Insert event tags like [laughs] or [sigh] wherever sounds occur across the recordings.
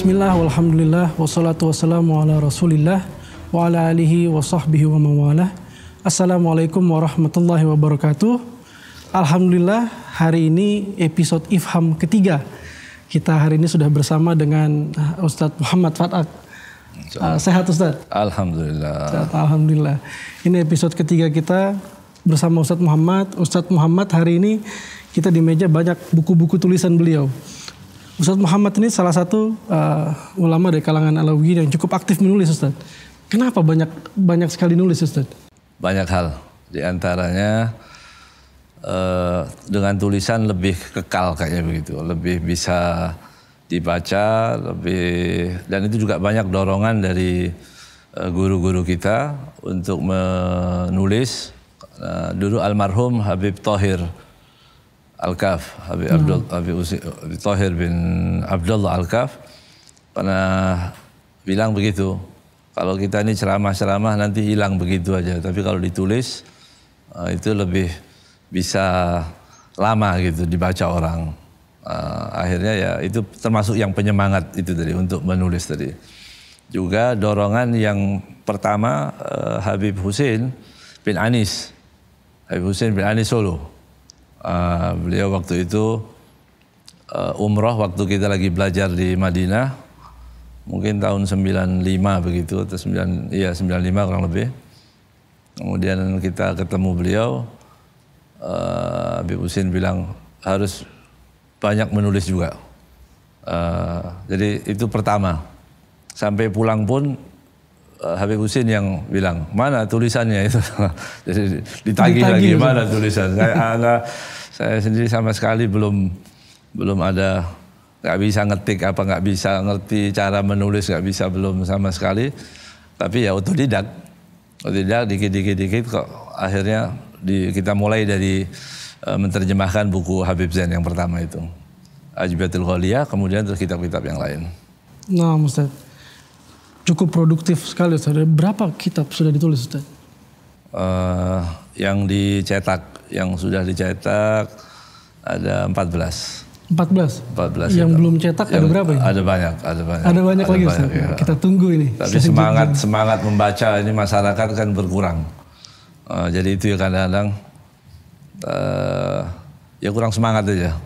Bismillah, walhamdulillah, wassalatu wassalamu ala rasulillah, wa ala alihi wa sahbihi wa mawala. Assalamualaikum warahmatullahi wabarakatuh. Alhamdulillah, hari ini episode Ifham ketiga. Kita hari ini sudah bersama dengan uh, Ustadz Muhammad Fatak. Uh, sehat Ustadz? Alhamdulillah. Sehat, Alhamdulillah. Ini episode ketiga kita bersama Ustadz Muhammad. Ustadz Muhammad hari ini kita di meja banyak buku-buku tulisan beliau. Ustaz Muhammad ini salah satu uh, ulama dari kalangan Alawi yang cukup aktif menulis Ustaz. Kenapa banyak banyak sekali nulis Ustaz? Banyak hal. Di antaranya uh, dengan tulisan lebih kekal kayaknya begitu, lebih bisa dibaca, lebih dan itu juga banyak dorongan dari eh, guru-guru uh, kita untuk menulis. Uh, dulu almarhum Habib Tohir Al-Kaf, Abi nah. Abdul hmm. Abi Uzi, Abi Tahir bin Abdullah Al-Kaf pernah bilang begitu. Kalau kita ini ceramah-ceramah nanti hilang begitu aja, tapi kalau ditulis eh, itu lebih bisa lama gitu dibaca orang. Eh, akhirnya ya itu termasuk yang penyemangat itu tadi untuk menulis tadi. Juga dorongan yang pertama eh, Habib Husin bin Anis. Habib Husin bin Anis Solo Ah, beliau waktu itu uh, umroh waktu kita lagi belajar di Madinah mungkin tahun 95 begitu atau 9 iya 95 kurang lebih kemudian kita ketemu beliau uh, Habib Husin bilang harus banyak menulis juga uh, jadi itu pertama sampai pulang pun Eh, Habib Husin yang bilang mana tulisannya [laughs] itu jadi ditagih lagi mana tulisan saya ada, ah, saya sendiri sama sekali belum belum ada nggak bisa ngetik apa nggak bisa ngerti cara menulis nggak bisa belum sama sekali tapi ya otodidak otodidak dikit dikit dikit kok akhirnya di, kita mulai dari e, menerjemahkan buku Habib Zain yang pertama itu Ajibatul Ghaliyah kemudian terus kitab-kitab yang lain. Nah, Ustaz cukup produktif sekali Ustaz. Berapa kitab sudah ditulis Ustaz? Uh, yang dicetak, yang sudah dicetak ada 14. 14. 14 yang belum cetak yang ada berapa ya? Ada banyak, ada banyak. Ada banyak ada lagi banyak, Ya. Kita tunggu ini. Tapi semangat juga. semangat membaca ini masyarakat kan berkurang. Uh, jadi itu ya kadang-kadang uh, ya kurang semangat aja.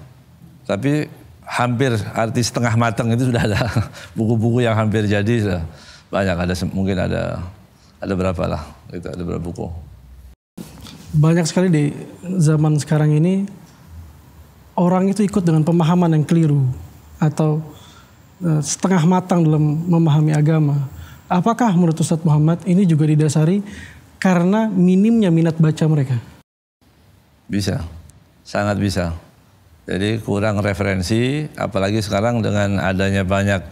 Tapi hampir arti setengah matang itu sudah ada [laughs] buku-buku yang hampir jadi sudah banyak ada mungkin ada ada berapa lah itu ada berapa buku banyak sekali di zaman sekarang ini orang itu ikut dengan pemahaman yang keliru atau eh, setengah matang dalam memahami agama. Apakah menurut Ustaz Muhammad ini juga didasari karena minimnya minat baca mereka? Bisa, sangat bisa. Jadi kurang referensi, apalagi sekarang dengan adanya banyak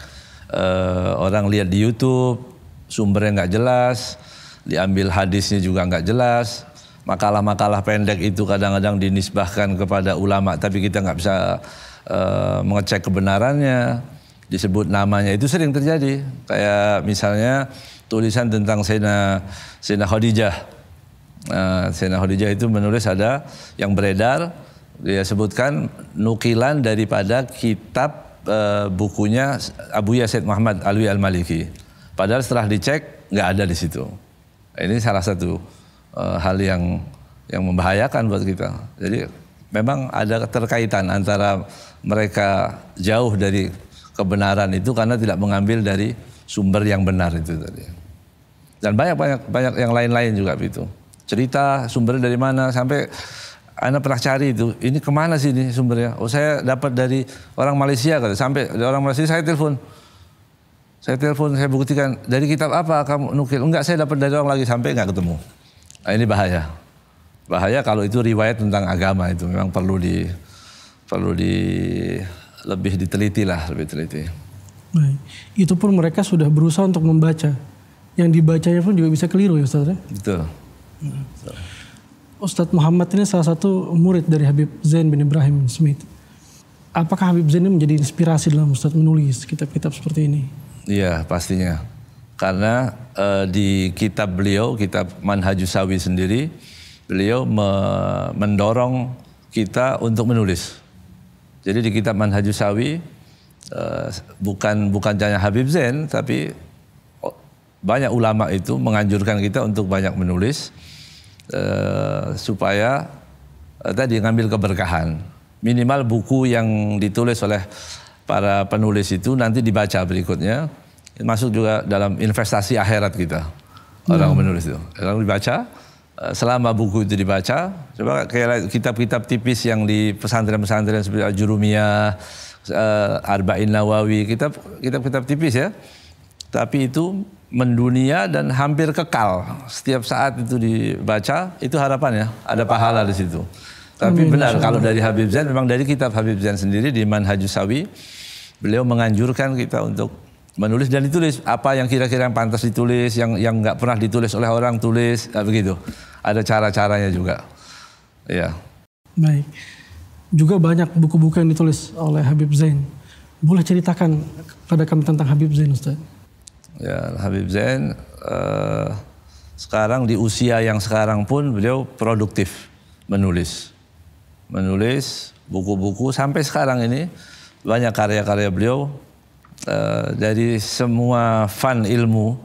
uh, orang lihat di YouTube, sumbernya nggak jelas, diambil hadisnya juga nggak jelas. Makalah-makalah pendek itu kadang-kadang dinisbahkan kepada ulama, tapi kita nggak bisa uh, mengecek kebenarannya. Disebut namanya itu sering terjadi. Kayak misalnya tulisan tentang Sena Sena Khadijah. Uh, eh, Sena Khadijah itu menulis ada yang beredar dia ya, sebutkan nukilan daripada kitab e, bukunya Abu Yasid Muhammad Alwi Al Maliki. Padahal setelah dicek nggak ada di situ. Ini salah satu e, hal yang yang membahayakan buat kita. Jadi memang ada keterkaitan antara mereka jauh dari kebenaran itu karena tidak mengambil dari sumber yang benar itu tadi. Dan banyak banyak banyak yang lain-lain juga itu. Cerita sumber dari mana sampai anda pernah cari itu, ini kemana sih ini sumbernya? Oh saya dapat dari orang Malaysia kata, sampai orang Malaysia saya telepon. Saya telepon, saya buktikan dari kitab apa kamu nukil? Enggak, saya dapat dari orang lagi sampai enggak ketemu. Nah, ini bahaya. Bahaya kalau itu riwayat tentang agama itu memang perlu di perlu di lebih diteliti lah, lebih teliti. Baik. Itu pun mereka sudah berusaha untuk membaca. Yang dibacanya pun juga bisa keliru ya Ustaz gitu. Hmm. So. Ustadz Muhammad ini salah satu murid dari Habib Zain bin Ibrahim Smith. Apakah Habib Zain ini menjadi inspirasi dalam Ustadz menulis kitab-kitab seperti ini? Iya pastinya. Karena e, di kitab beliau, kitab Manhajusawi sendiri, beliau me mendorong kita untuk menulis. Jadi di kitab Manhajusawi e, eh, bukan bukan hanya Habib Zain, tapi oh, banyak ulama itu menganjurkan kita untuk banyak menulis Eh, supaya uh, tadi ngambil keberkahan. Minimal buku yang ditulis oleh para penulis itu nanti dibaca berikutnya. Masuk juga dalam investasi akhirat kita. Orang hmm. menulis itu. Orang dibaca, eh, selama buku itu dibaca, coba kayak kitab-kitab tipis yang di pesantren-pesantren seperti Jurumia, Arba'in Nawawi, kitab-kitab tipis ya. Tapi itu mendunia dan hampir kekal. Setiap saat itu dibaca, itu harapan ya, ada pahala di situ. Tapi benar kalau dari Habib Zain memang dari kitab Habib Zain sendiri di Manhajus Sawi beliau menganjurkan kita untuk menulis dan ditulis apa yang kira-kira yang pantas ditulis, yang yang nggak pernah ditulis oleh orang tulis, begitu. Ada cara-caranya juga. Ya. Baik. Juga banyak buku-buku yang ditulis oleh Habib Zain. Boleh ceritakan kepada kami tentang Habib Zain Ustaz? ya Habib Zain uh, sekarang di usia yang sekarang pun beliau produktif menulis menulis buku-buku sampai sekarang ini banyak karya-karya beliau uh, dari semua fan ilmu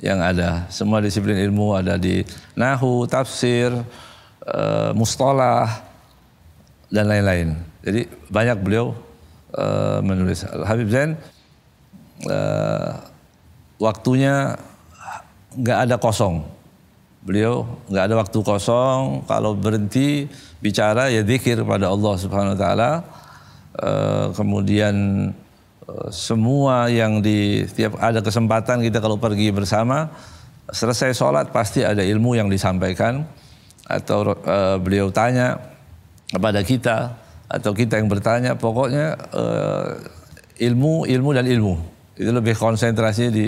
yang ada semua disiplin ilmu ada di nahu tafsir uh, mustalah dan lain-lain jadi banyak beliau uh, menulis Habib Zain waktunya nggak ada kosong. Beliau nggak ada waktu kosong. Kalau berhenti bicara ya dikir pada Allah Subhanahu Wa Taala. Eh, kemudian eh, semua yang di tiap ada kesempatan kita kalau pergi bersama selesai sholat pasti ada ilmu yang disampaikan atau e, beliau tanya kepada kita atau kita yang bertanya pokoknya e, ilmu ilmu dan ilmu itu lebih konsentrasinya di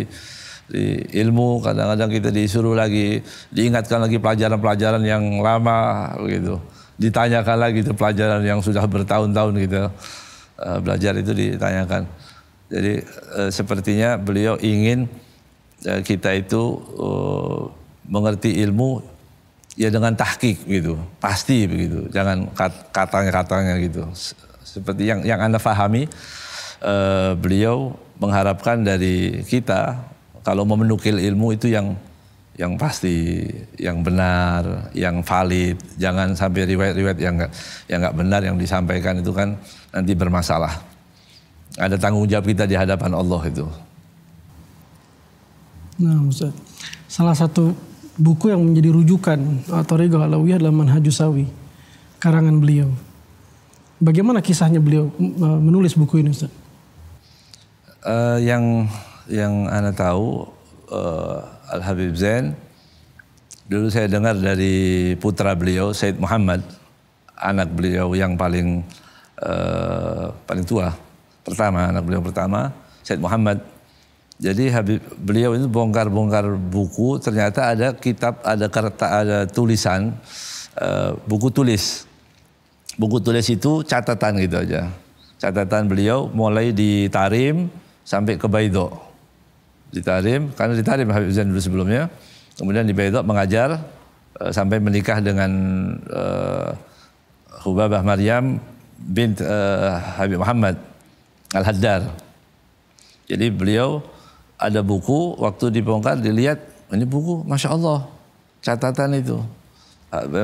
di ilmu kadang-kadang kita disuruh lagi diingatkan lagi pelajaran-pelajaran yang lama gitu ditanyakan lagi itu pelajaran yang sudah bertahun-tahun gitu eh, belajar itu ditanyakan jadi eh, sepertinya beliau ingin eh, kita itu mengerti ilmu ya dengan tahkik gitu pasti begitu jangan kat katanya-katanya gitu seperti yang yang anda fahami eh, beliau mengharapkan dari kita kalau mau menukil ilmu itu yang yang pasti, yang benar, yang valid. Jangan sampai riwayat-riwayat yang nggak yang nggak benar yang disampaikan itu kan nanti bermasalah. Ada tanggung jawab kita di hadapan Allah itu. Nah, Ustaz. Salah satu buku yang menjadi rujukan atau regal alawiyah adalah Manhajus Sawi, karangan beliau. Bagaimana kisahnya beliau eh, menulis buku ini, Ustaz? Uh, yang yang Anda tahu uh, eh, Al Habib Zain dulu saya dengar dari putra beliau Said Muhammad anak beliau yang paling uh, paling tua pertama anak beliau pertama Said Muhammad jadi Habib beliau itu bongkar-bongkar buku ternyata ada kitab ada kertas ada tulisan uh, buku tulis buku tulis itu catatan gitu aja catatan beliau mulai di Tarim sampai ke Baido. ditarim karena ditarim Habib Zain dulu sebelumnya. Kemudian di Baido mengajar uh, sampai menikah dengan uh, Hubabah Maryam bint uh, Habib Muhammad Al-Haddar. Jadi beliau ada buku waktu dibongkar dilihat ini buku Masya Allah catatan itu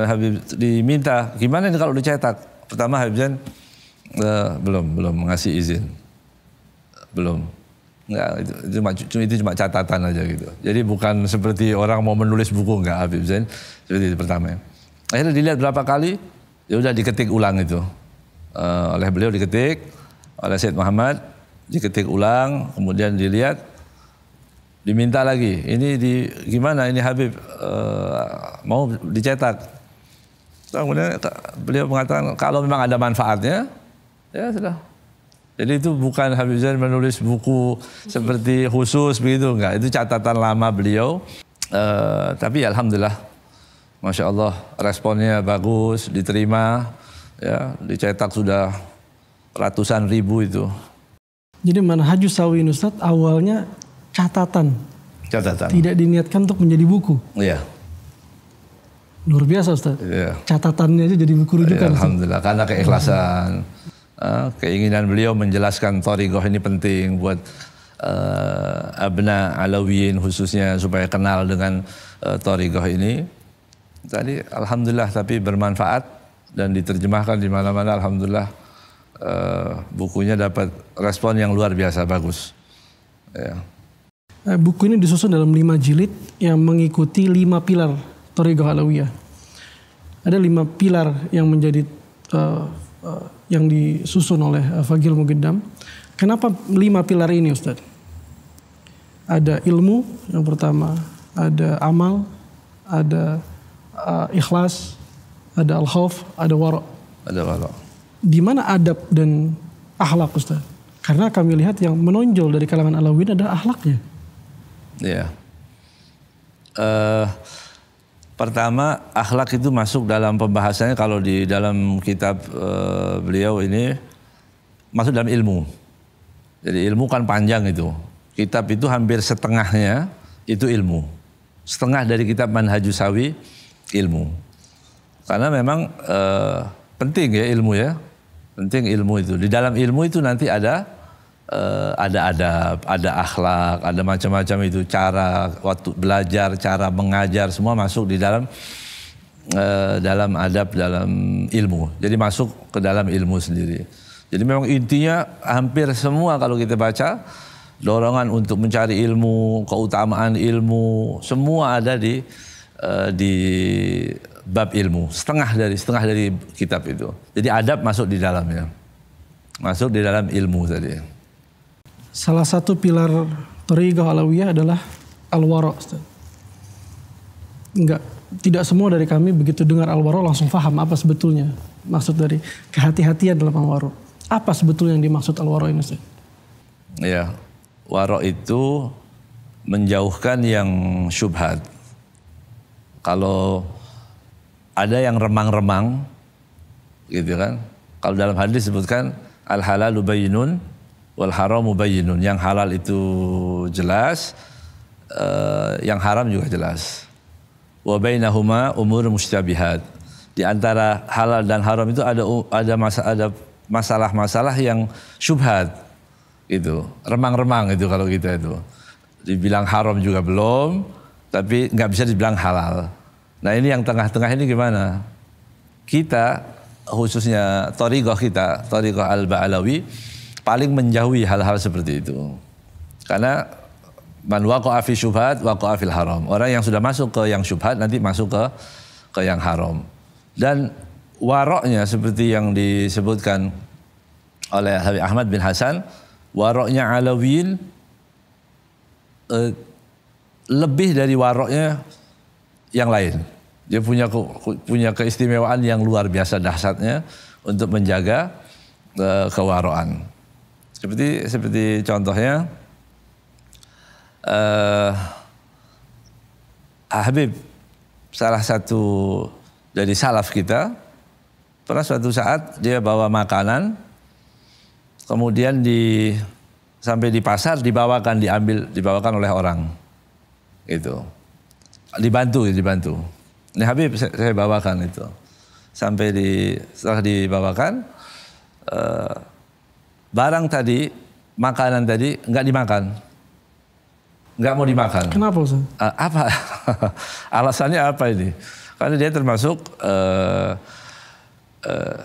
Habib diminta gimana ini kalau dicetak pertama Habib Zain uh, belum belum mengasih izin belum. nggak itu, itu cuma, itu cuma catatan aja gitu. Jadi bukan seperti orang mau menulis buku enggak Habib Zain. Seperti itu pertama. Ya. Akhirnya dilihat berapa kali, ya udah diketik ulang itu. Uh, oleh beliau diketik, oleh Syed Muhammad diketik ulang, kemudian dilihat, diminta lagi. Ini di gimana ini Habib uh, mau dicetak. Kemudian beliau mengatakan kalau memang ada manfaatnya, ya sudah jadi itu bukan Habib Zain menulis buku seperti khusus begitu enggak. Itu catatan lama beliau. Uh, tapi ya alhamdulillah Masya Allah responnya bagus, diterima, ya dicetak sudah ratusan ribu itu. Jadi Manhajus Sawin Ustaz awalnya catatan. Catatan. Tidak diniatkan untuk menjadi buku. Iya. Luar biasa Ustaz. Iya. Catatannya itu jadi buku rujukan. Ya, alhamdulillah Ustaz. karena keikhlasan. Ah, keinginan beliau menjelaskan Torikoh ini penting buat uh, abna alawiyin khususnya supaya kenal dengan uh, eh, Torikoh ini. Tadi alhamdulillah tapi bermanfaat dan diterjemahkan di mana-mana alhamdulillah uh, bukunya dapat respon yang luar biasa bagus. Ya. Buku ini disusun dalam lima jilid yang mengikuti lima pilar Torikoh Alawiyah. Ada lima pilar yang menjadi uh, Eh, yang disusun oleh uh, Fagil Mugedam. Kenapa lima pilar ini Ustaz? Ada ilmu yang pertama, ada amal, ada uh, ikhlas, ada al-khawf, ada waro. Ada wara. Di mana adab dan ahlak Ustaz? Karena kami lihat yang menonjol dari kalangan Alawin adalah ahlaknya. Iya. Yeah. Uh, Pertama, akhlak itu masuk dalam pembahasannya kalau di dalam kitab e, beliau ini masuk dalam ilmu. Jadi ilmu kan panjang itu. Kitab itu hampir setengahnya itu ilmu. Setengah dari kitab Manhajusawi ilmu. Karena memang e, penting ya ilmu ya. Penting ilmu itu. Di dalam ilmu itu nanti ada uh, ada adab, ada akhlak, ada macam-macam itu cara waktu belajar, cara mengajar semua masuk di dalam uh, dalam adab dalam ilmu. Jadi masuk ke dalam ilmu sendiri. Jadi memang intinya hampir semua kalau kita baca dorongan untuk mencari ilmu, keutamaan ilmu, semua ada di uh, di bab ilmu, setengah dari setengah dari kitab itu. Jadi adab masuk di dalamnya. Masuk di dalam ilmu tadi. Salah satu pilar Toriqah Alawiyah adalah al Enggak, tidak semua dari kami begitu dengar al langsung faham apa sebetulnya. Maksud dari kehati-hatian dalam al Apa sebetulnya yang dimaksud al ini? Ustaz? Ya, waro itu menjauhkan yang syubhat. Kalau ada yang remang-remang, gitu kan. Kalau dalam hadis disebutkan al halalu bayinun wal haramu bayyinun. Yang halal itu jelas, uh, yang haram juga jelas. Wa bainahuma umur mustabihat. Di antara halal dan haram itu ada ada masa ada masalah-masalah yang syubhat itu remang-remang itu kalau kita itu dibilang haram juga belum tapi nggak bisa dibilang halal nah ini yang tengah-tengah ini gimana kita khususnya torigoh kita torigoh al-ba'alawi paling menjauhi hal-hal seperti itu. Karena man waqa'a fi syubhat waqa'a fil haram. Orang yang sudah masuk ke yang syubhat nanti masuk ke ke yang haram. Dan waroknya seperti yang disebutkan oleh Habib Ahmad bin Hasan, waroknya alawin eh, lebih dari waroknya yang lain. Dia punya punya keistimewaan yang luar biasa dahsyatnya untuk menjaga eh, kewaroan. Seperti seperti contohnya uh, Habib salah satu dari salaf kita pernah suatu saat dia bawa makanan kemudian di sampai di pasar dibawakan diambil dibawakan oleh orang itu dibantu dibantu ini Habib saya, bawakan itu sampai di setelah dibawakan eh, barang tadi, makanan tadi nggak dimakan. Nggak mau dimakan. Kenapa Ustaz? Uh, apa? [laughs] Alasannya apa ini? Karena dia termasuk uh, uh,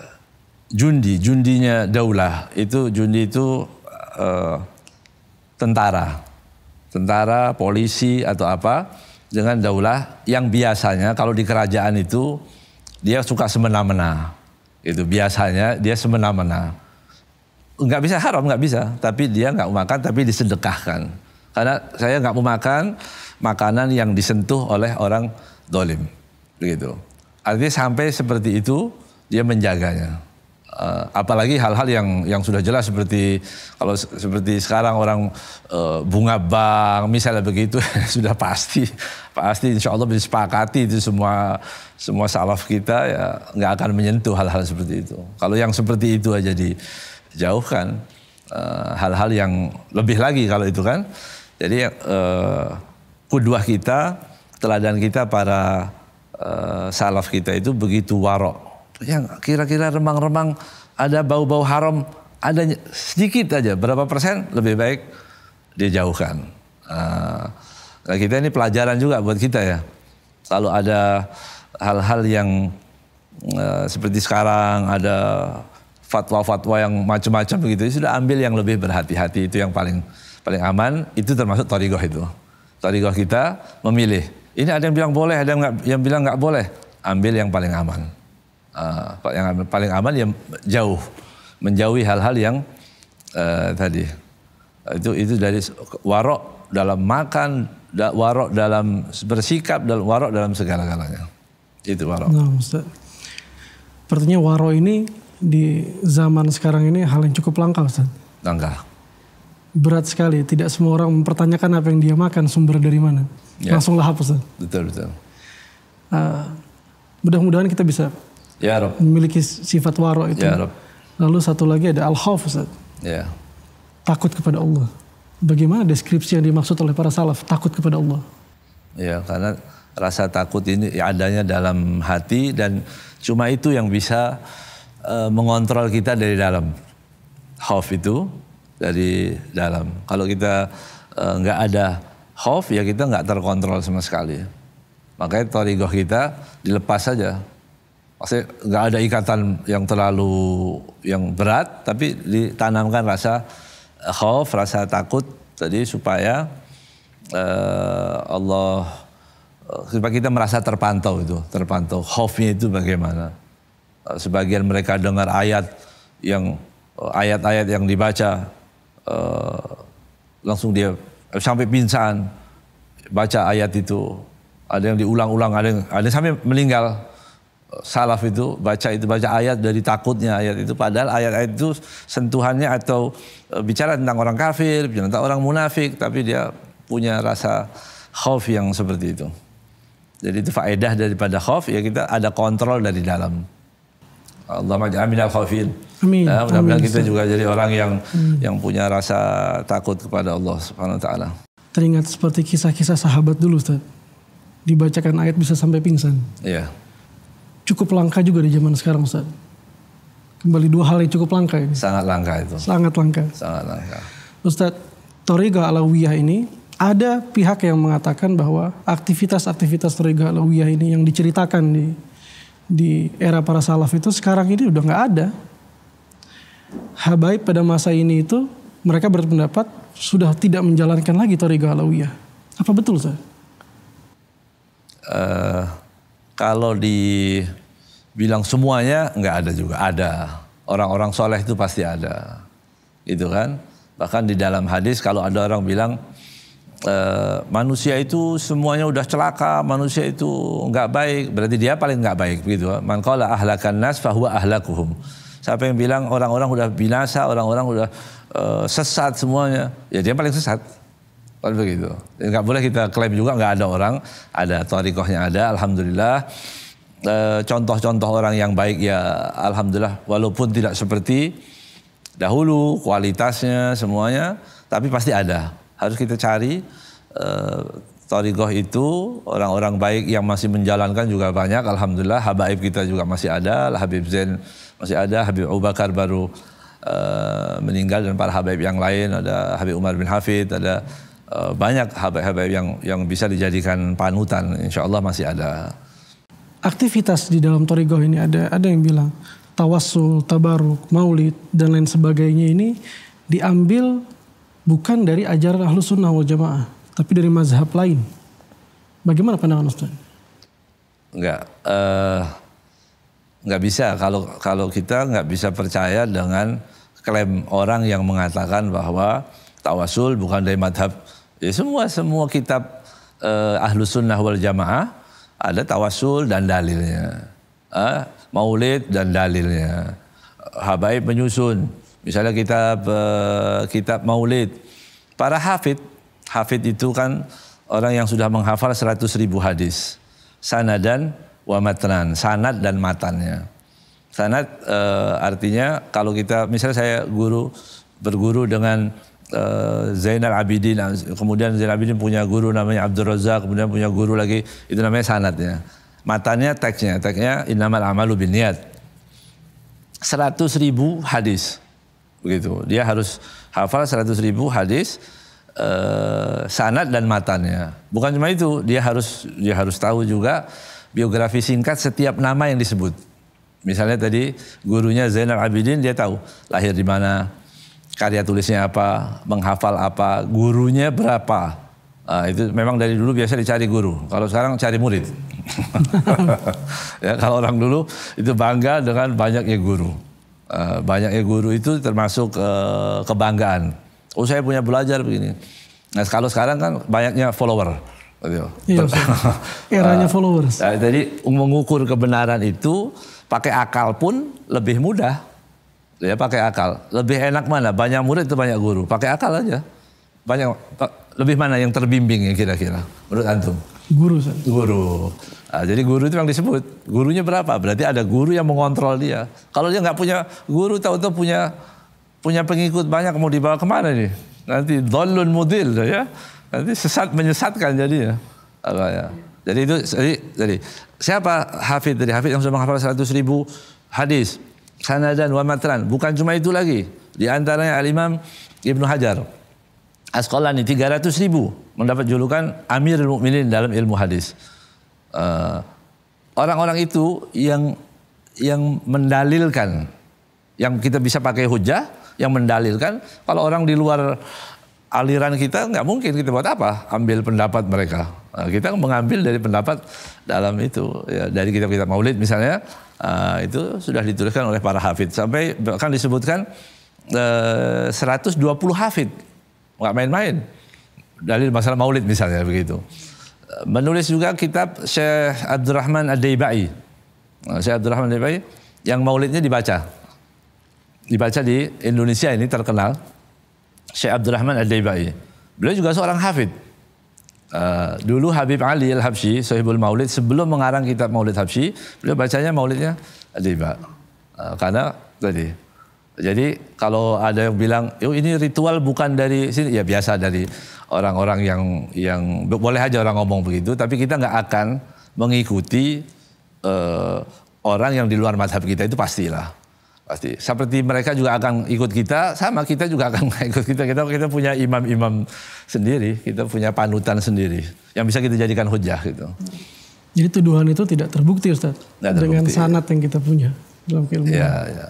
jundi, jundinya daulah. Itu jundi itu uh, tentara. Tentara, polisi atau apa dengan daulah yang biasanya kalau di kerajaan itu dia suka semena-mena. Itu biasanya dia semena-mena nggak bisa haram nggak bisa tapi dia nggak makan tapi disedekahkan karena saya nggak mau makan makanan yang disentuh oleh orang dolim begitu artinya sampai seperti itu dia menjaganya uh, apalagi hal-hal yang yang sudah jelas seperti kalau seperti sekarang orang uh, bunga bank misalnya begitu [laughs] sudah pasti pasti insya Allah disepakati itu semua semua salaf kita ya nggak akan menyentuh hal-hal seperti itu kalau yang seperti itu aja di jauhkan eh, hal-hal uh, yang lebih lagi kalau itu kan. Jadi uh, eh, kedua kita, teladan kita para uh, salaf kita itu begitu warok. Yang kira-kira remang-remang ada bau-bau haram, ada sedikit aja berapa persen lebih baik dijauhkan. Uh, kita ini pelajaran juga buat kita ya. Kalau ada hal-hal yang uh, seperti sekarang ada fatwa-fatwa yang macam-macam begitu, ya sudah ambil yang lebih berhati-hati itu yang paling paling aman, itu termasuk tarigoh itu. Tarigoh kita memilih. Ini ada yang bilang boleh, ada yang, gak, yang bilang nggak boleh. Ambil yang paling aman. Uh, yang paling aman yang jauh, menjauhi hal-hal yang uh, tadi. Itu itu dari warok dalam makan, warok dalam bersikap, dalam warok dalam segala-galanya. Itu warok. Nah, Ustaz. Artinya waro ini di zaman sekarang ini hal yang cukup langka Ustaz. Langka. Berat sekali, tidak semua orang mempertanyakan apa yang dia makan, sumber dari mana. Ya. Langsung lahap Ustaz. Betul, betul. Uh, mudah-mudahan kita bisa ya, memiliki sifat waro itu. Ya, Lalu satu lagi ada al-khawf Ustaz. Ya. Takut kepada Allah. Bagaimana deskripsi yang dimaksud oleh para salaf? Takut kepada Allah. Ya, karena rasa takut ini adanya dalam hati dan cuma itu yang bisa Eh, mengontrol kita dari dalam. Khauf itu dari dalam. Kalau kita eh, nggak uh, ada khauf ya kita nggak terkontrol sama sekali. Makanya torigoh kita dilepas saja. Maksudnya nggak ada ikatan yang terlalu yang berat, tapi ditanamkan rasa eh, khauf, rasa takut tadi supaya uh, Allah supaya kita merasa terpantau itu, terpantau. Khaufnya itu bagaimana? Eh, sebagian mereka dengar ayat yang eh, ayat-ayat yang dibaca uh, langsung dia sampai pingsan baca ayat itu ada yang diulang-ulang ada yang ada yang sampai meninggal salaf itu baca itu baca ayat dari takutnya ayat itu padahal ayat-ayat itu sentuhannya atau uh, bicara tentang orang kafir bicara tentang orang munafik tapi dia punya rasa khauf yang seperti itu jadi itu faedah daripada khauf ya kita ada kontrol dari dalam Allah amin al khafin Amin. Ya, mudah-mudahan kita juga jadi orang yang Amin. Hmm. yang punya rasa takut kepada Allah Subhanahu wa taala. Teringat seperti kisah-kisah sahabat dulu, Ustaz. Dibacakan ayat bisa sampai pingsan. Iya. Cukup langka juga di zaman sekarang, Ustaz. Kembali dua hal yang cukup langka ini. Sangat langka itu. Sangat langka. Sangat langka. Ustaz, Toriga Alawiyah ini ada pihak yang mengatakan bahwa aktivitas-aktivitas Toriga Alawiyah ini yang diceritakan di di era para salaf itu sekarang ini udah nggak ada. Habaib pada masa ini itu mereka berpendapat sudah tidak menjalankan lagi Tariqah Alawiyah. Apa betul, Ustaz? Uh, kalau dibilang semuanya nggak ada juga, ada. Orang-orang soleh itu pasti ada. Itu kan. Bahkan di dalam hadis kalau ada orang bilang Eh, manusia itu semuanya udah celaka, manusia itu nggak baik, berarti dia paling nggak baik gitu. Man qala ahlakan nas fahuwa ahlakuhum. Siapa yang bilang orang-orang udah binasa, orang-orang udah uh, sesat semuanya, ya dia paling sesat. Kan begitu. Nggak boleh kita klaim juga nggak ada orang, ada torikohnya ada, alhamdulillah. Eh, contoh-contoh orang yang baik ya alhamdulillah walaupun tidak seperti dahulu kualitasnya semuanya tapi pasti ada harus kita cari eh, Torikoh itu orang-orang baik yang masih menjalankan juga banyak. Alhamdulillah Habaib kita juga masih ada. Habib Zain masih ada. Habib Abu Bakar baru uh, meninggal dan para Habaib yang lain. Ada Habib Umar bin Hafid. Ada uh, banyak Habaib-Habaib yang, yang bisa dijadikan panutan. Insya Allah masih ada. Aktivitas di dalam Torikoh ini ada, ada yang bilang tawassul, tabaruk, maulid, dan lain sebagainya ini diambil bukan dari ajaran ahlu sunnah wal jamaah, tapi dari mazhab lain. Bagaimana pandangan Ustaz? Enggak, uh, enggak bisa kalau kalau kita enggak bisa percaya dengan klaim orang yang mengatakan bahwa tawasul bukan dari mazhab. Ya semua semua kitab uh, eh, ahlu sunnah wal jamaah ada tawasul dan dalilnya, Uh, maulid dan dalilnya, habaib menyusun Misalnya kita uh, eh, kitab Maulid. Para hafid, hafid itu kan orang yang sudah menghafal 100 ribu hadis. sanad wa matnan, sanad dan matannya. Sanad e, artinya kalau kita misalnya saya guru berguru dengan eh, Zainal Abidin, kemudian Zainal Abidin punya guru namanya Abdul Razak, kemudian punya guru lagi itu namanya sanadnya. Matanya teksnya, teksnya innamal amalu bin niat. 100 ribu hadis. Begitu. Dia harus hafal seratus ribu hadis eh, sanad dan matanya Bukan cuma itu, dia harus dia harus tahu juga biografi singkat setiap nama yang disebut. Misalnya tadi gurunya Zainal Abidin dia tahu lahir di mana, karya tulisnya apa, menghafal apa, gurunya berapa. Nah, itu memang dari dulu biasa dicari guru. Kalau sekarang cari murid. [laughs] ya kalau orang dulu itu bangga dengan banyaknya guru. Eh, banyak ya guru itu termasuk eh, kebanggaan. Oh saya punya belajar begini. Nah kalau sekarang kan banyaknya follower. Gitu. Iya, [laughs] eranya eh, followers. Nah, jadi mengukur kebenaran itu pakai akal pun lebih mudah. Ya pakai akal. Lebih enak mana? Banyak murid itu banyak guru. Pakai akal aja. Banyak lebih mana yang terbimbing ya kira-kira menurut antum? Guru, Sir. Guru. Nah, jadi guru itu yang disebut. Gurunya berapa? Berarti ada guru yang mengontrol dia. Kalau dia nggak punya guru, tahu-tahu punya punya pengikut banyak mau dibawa kemana nih? Nanti dolun mudil ya. Nanti sesat menyesatkan jadi ya. ya. Jadi itu jadi, jadi siapa hafid dari hafid yang sudah menghafal 100 ribu hadis sanadan wa matran. Bukan cuma itu lagi. Di antaranya Al Imam Ibnu Hajar. Asqalani 300 ribu mendapat julukan Amirul Mukminin dalam ilmu hadis. Eh, orang-orang uh, itu yang yang mendalilkan, yang kita bisa pakai hujah, yang mendalilkan. Kalau orang di luar aliran kita nggak mungkin kita buat apa? Ambil pendapat mereka. Nah, kita mengambil dari pendapat dalam itu, ya, dari kitab-kitab Maulid misalnya, uh, itu sudah dituliskan oleh para hafid. Sampai bahkan disebutkan uh, 120 hafid nggak main-main. Dalil masalah maulid misalnya begitu. Menulis juga kitab Syekh Abdurrahman Ad-Daibai. Nah, Syekh Abdurrahman Ad-Daibai yang maulidnya dibaca. Dibaca di Indonesia ini terkenal. Syekh Abdurrahman Ad-Daibai. Beliau juga seorang hafid. Uh, dulu Habib Ali Al-Habsyi, Sohibul Maulid, sebelum mengarang kitab Maulid Habsyi, beliau bacanya maulidnya al Uh, eh, karena tadi jadi kalau ada yang bilang, "Yo ini ritual bukan dari sini," ya biasa dari orang-orang yang yang boleh aja orang ngomong begitu, tapi kita nggak akan mengikuti uh, orang yang di luar madhab kita itu pastilah pasti seperti mereka juga akan ikut kita sama kita juga akan [laughs] ikut kita kita kita punya imam-imam sendiri kita punya panutan sendiri yang bisa kita jadikan hujah gitu jadi tuduhan itu tidak terbukti Ustaz tidak dengan ya. sanat yang kita punya dalam ilmu ya, ya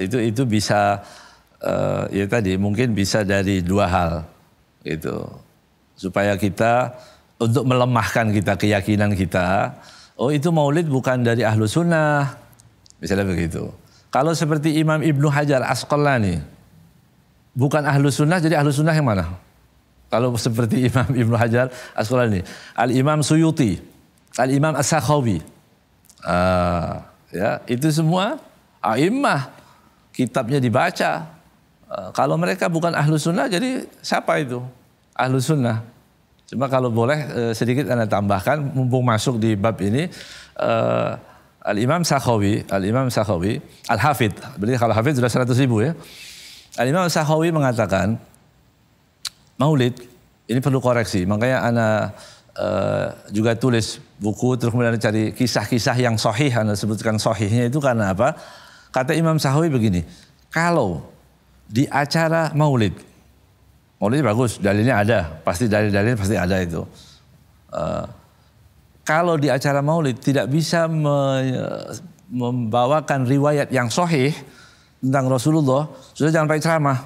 itu itu bisa uh, ya tadi mungkin bisa dari dua hal itu supaya kita untuk melemahkan kita keyakinan kita oh itu maulid bukan dari ahlu sunnah misalnya begitu kalau seperti Imam Ibnu Hajar Asqalani bukan ahlu sunnah jadi ahlu sunnah yang mana kalau seperti [laughs] Imam Ibnu Hajar Asqalani al Imam Suyuti al Imam As-Sakhawi uh, ya itu semua a'immah kitabnya dibaca. Eh, kalau mereka bukan ahlu sunnah, jadi siapa itu? Ahlu sunnah. Cuma kalau boleh eh, sedikit Anda tambahkan, mumpung masuk di bab ini, eh, Al-Imam Sakhawi, Al-Imam Sakhawi, Al-Hafid, berarti kalau Hafid sudah 100 ribu ya. Al-Imam Sakhawi mengatakan, maulid, ini perlu koreksi, makanya Anda uh, juga tulis buku, terus kemudian cari kisah-kisah yang sohih, Anda sebutkan sohihnya itu karena apa? Kata Imam Sahwi begini, kalau di acara maulid, Maulid bagus, dalilnya ada, pasti dalil-dalilnya pasti ada itu. Uh, kalau di acara maulid tidak bisa me, membawakan riwayat yang sohih tentang Rasulullah, sudah jangan pakai ceramah.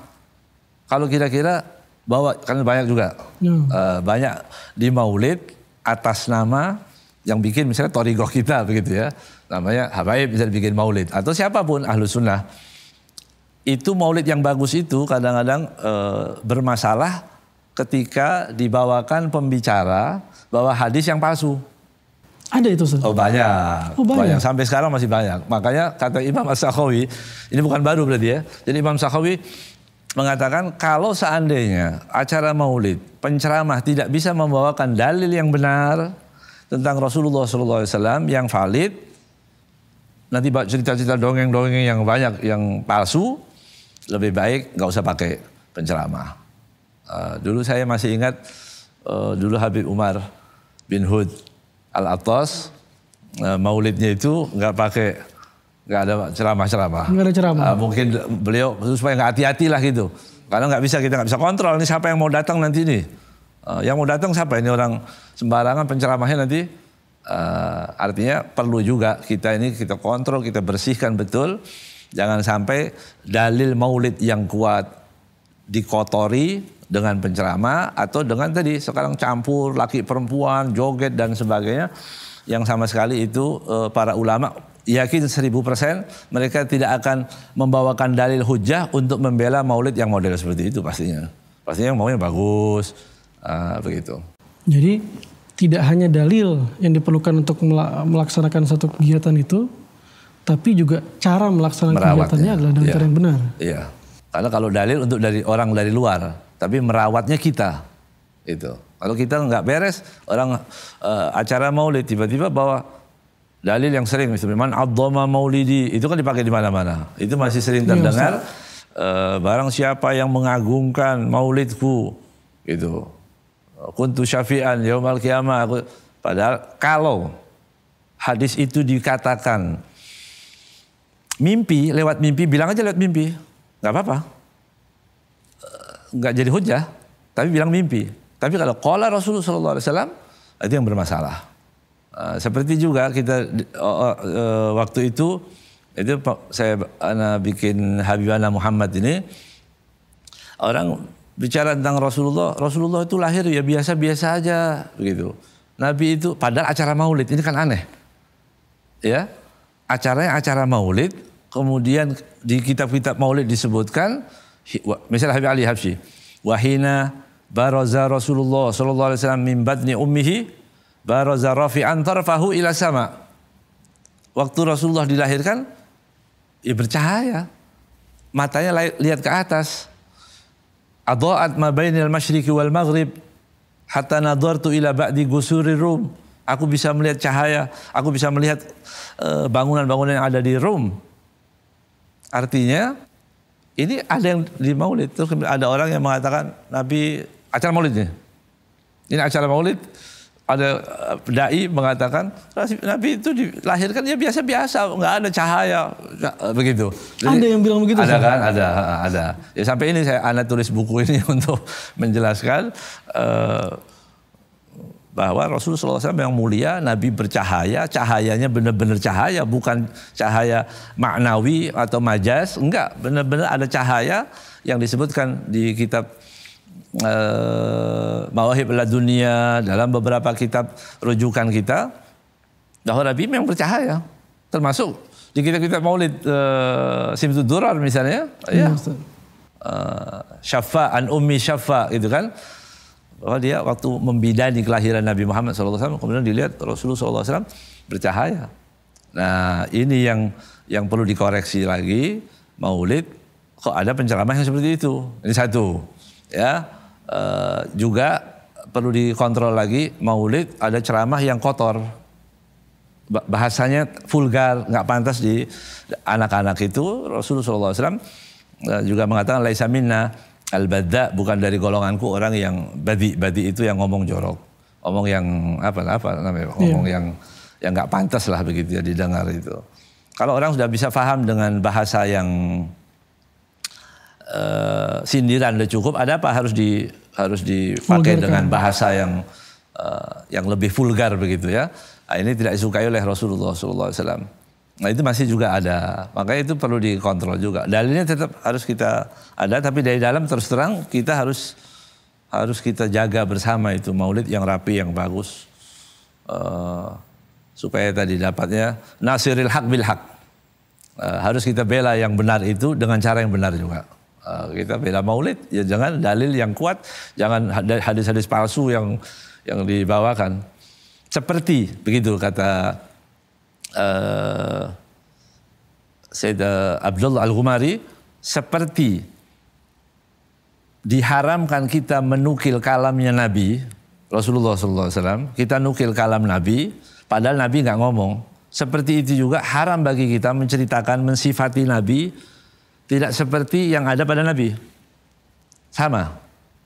Kalau kira-kira bawa, karena banyak juga, hmm. uh, banyak di maulid atas nama yang bikin misalnya Torigoh kita begitu ya namanya Habaib bisa bikin maulid atau siapapun ahlu sunnah itu maulid yang bagus itu kadang-kadang e, bermasalah ketika dibawakan pembicara bahwa hadis yang palsu. Ada itu sudah. Oh banyak. oh banyak. banyak. Sampai sekarang masih banyak. Makanya kata Imam As-Sakhawi, ini bukan baru berarti ya. Jadi Imam Sakhawi mengatakan kalau seandainya acara maulid penceramah tidak bisa membawakan dalil yang benar tentang Rasulullah SAW yang valid, nanti cerita-cerita dongeng-dongeng yang banyak yang palsu, lebih baik nggak usah pakai penceramah. Uh, dulu saya masih ingat uh, dulu Habib Umar bin Hud al Atos uh, eh, maulidnya itu nggak pakai nggak ada ceramah-ceramah. Nggak ada ceramah. Uh, mungkin beliau supaya nggak hati-hati lah gitu. Karena nggak bisa kita nggak bisa kontrol ini siapa yang mau datang nanti nih. Uh, yang mau datang siapa ini orang sembarangan penceramahnya nanti Uh, artinya perlu juga kita ini kita kontrol, kita bersihkan betul. Jangan sampai dalil maulid yang kuat dikotori dengan pencerama atau dengan tadi sekarang campur laki perempuan, joget dan sebagainya. Yang sama sekali itu uh, para ulama yakin seribu persen mereka tidak akan membawakan dalil hujah untuk membela maulid yang model seperti itu pastinya. Pastinya yang maunya bagus, uh, begitu. Jadi tidak hanya dalil yang diperlukan untuk melaksanakan satu kegiatan itu, tapi juga cara melaksanakan merawat, kegiatannya ya. adalah dengan ya. cara yang benar. Iya. Karena kalau dalil untuk dari orang dari luar, tapi merawatnya kita itu. Kalau kita nggak beres, orang uh, acara maulid tiba-tiba bawa dalil yang sering misalnya man abdoma maulidi itu kan dipakai di mana-mana. Itu masih sering iya, terdengar ya, uh, barang siapa yang mengagungkan maulidku gitu kuntu syafi'an yaumal qiyamah aku padahal kalau hadis itu dikatakan mimpi lewat mimpi bilang aja lewat mimpi nggak apa-apa nggak jadi hujah tapi bilang mimpi tapi kalau kola Rasulullah Sallallahu Alaihi Wasallam itu yang bermasalah ah, seperti juga kita e, waktu itu itu saya bikin Habibana Muhammad ini orang bicara tentang Rasulullah, Rasulullah itu lahir ya biasa-biasa aja begitu. Nabi itu padahal acara Maulid ini kan aneh. Ya. Acaranya acara Maulid, kemudian di kitab-kitab Maulid disebutkan misalnya Habib Ali Habsyi, wahina baraza Rasulullah sallallahu alaihi wasallam min ummihi baraza rafi'an tarfahu ila sama. Waktu Rasulullah dilahirkan ya bercahaya. Matanya lihat ke atas Adha'at ma bainal masyriqi wal maghrib hatta nadartu ila ba'di gusuri Rum. Aku bisa melihat cahaya, aku bisa melihat eh, bangunan-bangunan yang ada di Rum. Artinya ini ada yang di Maulid terus ada orang yang mengatakan Nabi acara Maulidnya. Ini acara Maulid ada eh, dai mengatakan Nabi itu dilahirkan ya biasa-biasa, nggak ada cahaya eh, begitu. Jadi, ada yang bilang begitu? Ada sama? kan, ada, ada. Ya, sampai ini saya anak tulis buku ini [laughs] untuk menjelaskan uh, bahwa Rasulullah SAW yang mulia, Nabi bercahaya, cahayanya benar-benar cahaya, bukan cahaya maknawi atau majas, enggak, benar-benar ada cahaya yang disebutkan di kitab uh, Mawahib Dunia, dalam beberapa kitab rujukan kita, bahwa Nabi memang bercahaya. Termasuk di kitab-kitab maulid uh, eh, Simtud Durar misalnya. Ya, ya. Uh, An Ummi Syafa gitu kan. Bahwa dia waktu membidani kelahiran Nabi Muhammad SAW, kemudian dilihat Rasulullah SAW bercahaya. Nah ini yang yang perlu dikoreksi lagi, maulid kok ada penceramah yang seperti itu. Ini satu ya uh, juga perlu dikontrol lagi maulid ada ceramah yang kotor bahasanya vulgar nggak pantas di anak-anak itu Rasulullah SAW eh, juga mengatakan laisa minna al badda bukan dari golonganku orang yang badi badi itu yang ngomong jorok ngomong yang apa apa namanya iya. ngomong yeah. yang yang nggak pantas lah begitu ya didengar itu kalau orang sudah bisa paham dengan bahasa yang Eh, sindiran udah cukup, ada apa harus di harus dipakai Vulgarkan. dengan bahasa yang uh, yang lebih vulgar begitu ya. Nah, ini tidak disukai oleh Rasulullah SAW. Nah itu masih juga ada, makanya itu perlu dikontrol juga. Dalilnya tetap harus kita ada, tapi dari dalam terus terang kita harus harus kita jaga bersama itu maulid yang rapi, yang bagus. Uh, supaya tadi dapatnya nasiril hak bil hak. Uh, harus kita bela yang benar itu dengan cara yang benar juga. Eh, kita bela maulid ya jangan dalil yang kuat jangan hadis-hadis palsu yang yang dibawakan seperti begitu kata uh, eh, Said eh, Abdul Al-Ghumari seperti diharamkan kita menukil kalamnya Nabi Rasulullah SAW kita nukil kalam Nabi padahal Nabi nggak ngomong seperti itu juga haram bagi kita menceritakan mensifati Nabi tidak seperti yang ada pada Nabi. Sama.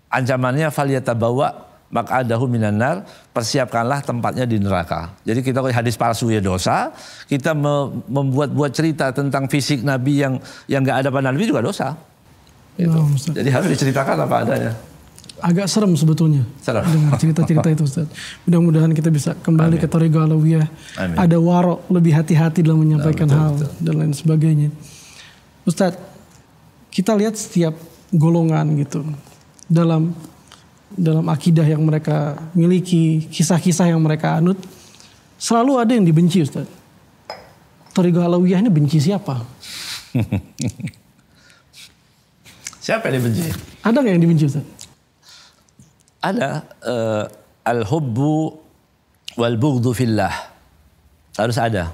Ancamannya faliyata bawa makadahu minanar, persiapkanlah tempatnya di neraka. Jadi kita kalau hadis palsu ya dosa, kita membuat-buat cerita tentang fisik Nabi yang yang nggak ada pada Nabi juga dosa. Ya, gitu. Oh, Jadi harus diceritakan apa adanya. Agak serem sebetulnya. Serem. Dengan cerita-cerita itu Ustaz. Mudah-mudahan kita bisa kembali Amin. ke Torigo Alawiyah. Ada warok lebih hati-hati dalam menyampaikan nah, betul, hal betul. dan lain sebagainya. Ustadz, kita lihat setiap golongan gitu dalam dalam akidah yang mereka miliki, kisah-kisah yang mereka anut, selalu ada yang dibenci Ustaz. Torigo Alawiyah ini benci siapa? [laughs] siapa yang dibenci? Ada nggak yang dibenci Ustaz? Ada. Uh, Al-hubbu wal bugdu fillah. Harus ada.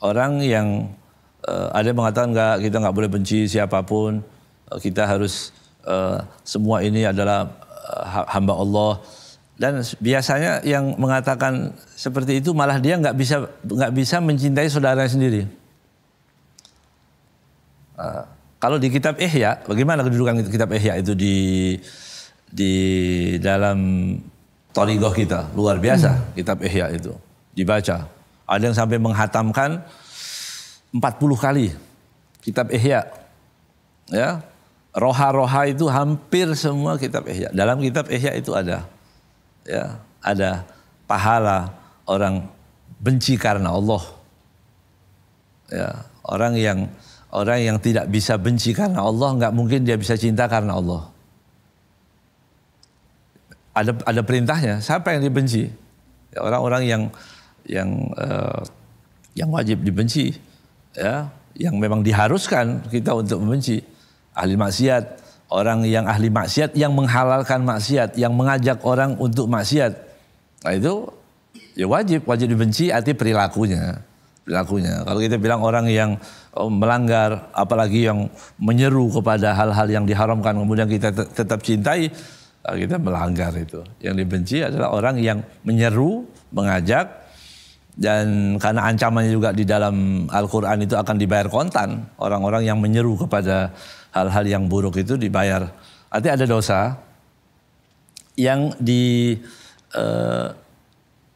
Orang yang uh, ada yang mengatakan nggak kita nggak boleh benci siapapun uh, kita harus uh, semua ini adalah uh, hamba Allah dan biasanya yang mengatakan seperti itu malah dia nggak bisa nggak bisa mencintai saudaranya sendiri uh, kalau di kitab Ihya bagaimana kedudukan kitab Ihya itu di di dalam Torigoh kita luar biasa hmm. kitab Ihya itu dibaca ada yang sampai menghatamkan 40 kali kitab Ihya. Ya. Roha-roha itu hampir semua kitab Ihya. Dalam kitab Ihya itu ada ya, ada pahala orang benci karena Allah. Ya, orang yang orang yang tidak bisa benci karena Allah nggak mungkin dia bisa cinta karena Allah. Ada ada perintahnya. Siapa yang dibenci? Ya, orang-orang ya, yang yang uh, yang wajib dibenci ya yang memang diharuskan kita untuk membenci ahli maksiat, orang yang ahli maksiat yang menghalalkan maksiat, yang mengajak orang untuk maksiat. Nah itu ya wajib, wajib dibenci arti perilakunya. Perilakunya. Kalau kita bilang orang yang oh, melanggar apalagi yang menyeru kepada hal-hal yang diharamkan kemudian kita tetap cintai, ah, kita melanggar itu. Yang dibenci adalah orang yang menyeru, mengajak dan karena ancamannya juga di dalam Al-Quran itu akan dibayar kontan. Orang-orang yang menyeru kepada hal-hal yang buruk itu dibayar. Artinya ada dosa yang di eh,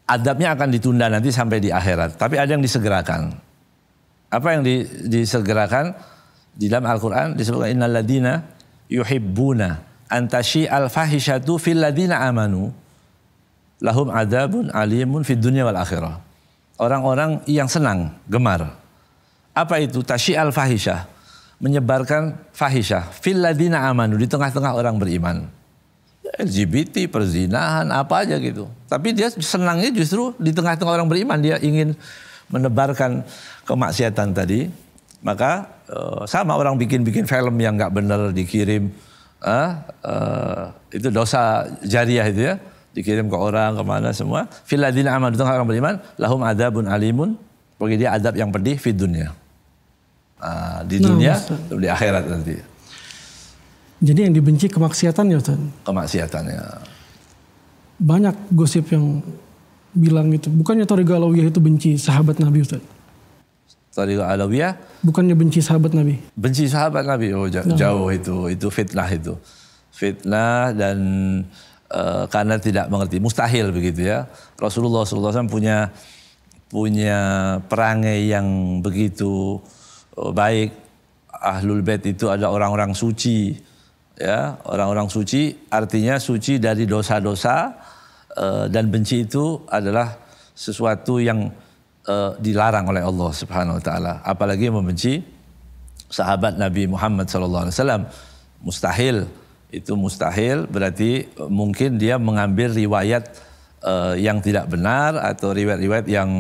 adabnya akan ditunda nanti sampai di akhirat. Tapi ada yang disegerakan. Apa yang di, disegerakan di dalam Al-Quran disebutkan ladina yuhibbuna antashi al-fahishatu fil ladina amanu lahum adabun alimun fid dunya wal akhirah orang-orang yang senang, gemar. Apa itu? al fahishah? Menyebarkan Fil ladina amanu. Di tengah-tengah orang beriman. LGBT, perzinahan, apa aja gitu. Tapi dia senangnya justru di tengah-tengah orang beriman. Dia ingin menebarkan kemaksiatan tadi. Maka eh, sama orang bikin-bikin film yang gak benar dikirim. Uh, uh, itu dosa jariah itu ya dikirim ke orang kemana semua. Filadina aman di orang beriman, lahum adabun alimun. Bagi dia adab yang pedih ah, di dunia. di dunia, Ustaz. di akhirat nanti. Jadi yang dibenci kemaksiatan ya Ustaz? Kemaksiatan ya. Banyak gosip yang bilang itu. Bukannya tariq Alawiyah itu benci sahabat Nabi Ustaz? Tariq Alawiyah? Bukannya benci sahabat Nabi? Benci sahabat Nabi, oh jauh, nah. jauh itu. Itu fitnah itu. Fitnah dan Eh, karena tidak mengerti. Mustahil begitu ya. Rasulullah SAW punya punya perangai yang begitu eh, baik. Ahlul Bait itu ada orang-orang suci, ya orang-orang suci artinya suci dari dosa-dosa eh, dan benci itu adalah sesuatu yang dilarang oleh Allah Subhanahu Wa Taala. Apalagi membenci sahabat Nabi Muhammad SAW mustahil itu mustahil berarti mungkin dia mengambil riwayat uh, yang tidak benar atau riwayat-riwayat yang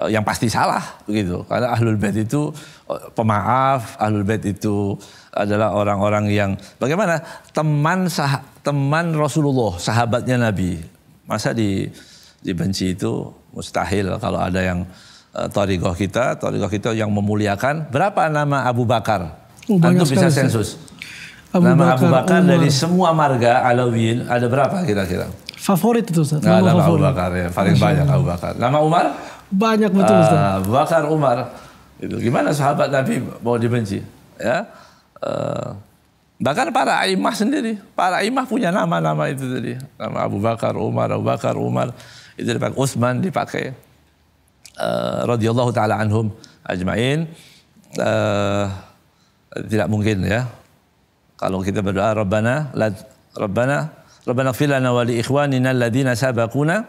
uh, yang pasti salah begitu karena ahlul bait itu eh, pemaaf ahlul bait itu adalah orang-orang yang bagaimana teman sah, teman Rasulullah sahabatnya Nabi masa di dibenci itu mustahil kalau ada yang uh, Torikoh kita, Torikoh kita yang memuliakan. Berapa nama Abu Bakar? Oh, banyak Antum bisa sensus. Abu nama Bakar, Abu Bakar Umar. dari semua marga Alawiyin ada berapa kira-kira? Favorit itu Ustaz. Nah, nama, nama Abu Bakar ya, paling Masya banyak Abu Bakar. Nama Umar? Banyak betul Ustaz. Uh, Abu Bakar Umar. Itu gimana sahabat Nabi mau dibenci? Ya. Uh, bahkan para imah sendiri, para imah punya nama-nama itu tadi. Nama Abu Bakar Umar, Abu Bakar Umar. Itu dipakai Utsman dipakai uh, radhiyallahu taala anhum ajmain. Uh, tidak mungkin ya kalau kita berdoa Rabbana la, Rabbana Rabbana fil lana wa li ikhwanina alladhina sabaquna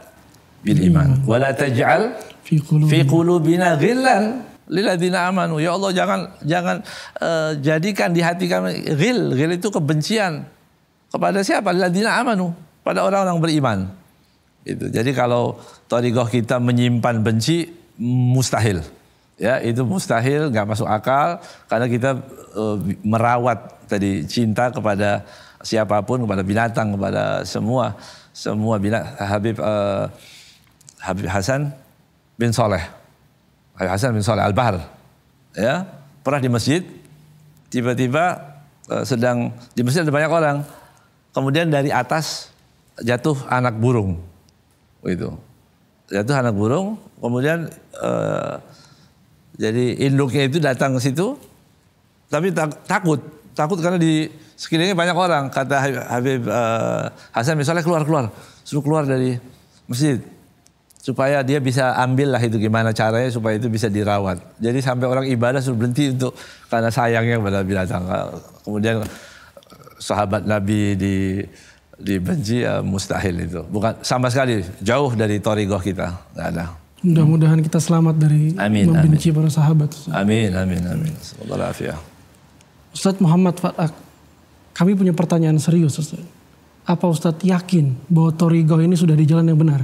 bil iman wa la taj'al fi qulubina ghillan lilladzina amanu ya Allah jangan jangan uh, jadikan di hati kami ghil ghil itu kebencian kepada siapa lilladzina amanu pada orang-orang beriman itu jadi kalau tarigoh kita menyimpan benci mustahil ya itu mustahil nggak masuk akal karena kita e, merawat tadi cinta kepada siapapun kepada binatang kepada semua semua binatang Habib e, Habib Hasan bin Soleh Habib Hasan bin Soleh Al Bahar ya pernah di masjid tiba-tiba e, sedang di masjid ada banyak orang kemudian dari atas jatuh anak burung itu jatuh anak burung kemudian e, jadi induknya itu datang ke situ, tapi tak, takut, takut karena di sekelilingnya banyak orang. Kata Habib uh, Hasan misalnya keluar keluar, suruh keluar dari masjid supaya dia bisa ambil lah itu gimana caranya supaya itu bisa dirawat. Jadi sampai orang ibadah suruh berhenti untuk karena sayangnya pada binatang. Eh, kemudian eh, sahabat Nabi di dibenci ya mustahil itu. Bukan sama sekali jauh dari torigoh kita, nggak ada. Mudah-mudahan kita selamat dari amin, membenci amin. para sahabat. Amin, amin, amin. Semoga Ustaz Muhammad Fatak, kami punya pertanyaan serius Ustaz. Apa Ustaz yakin bahwa Torigo ini sudah di jalan yang benar?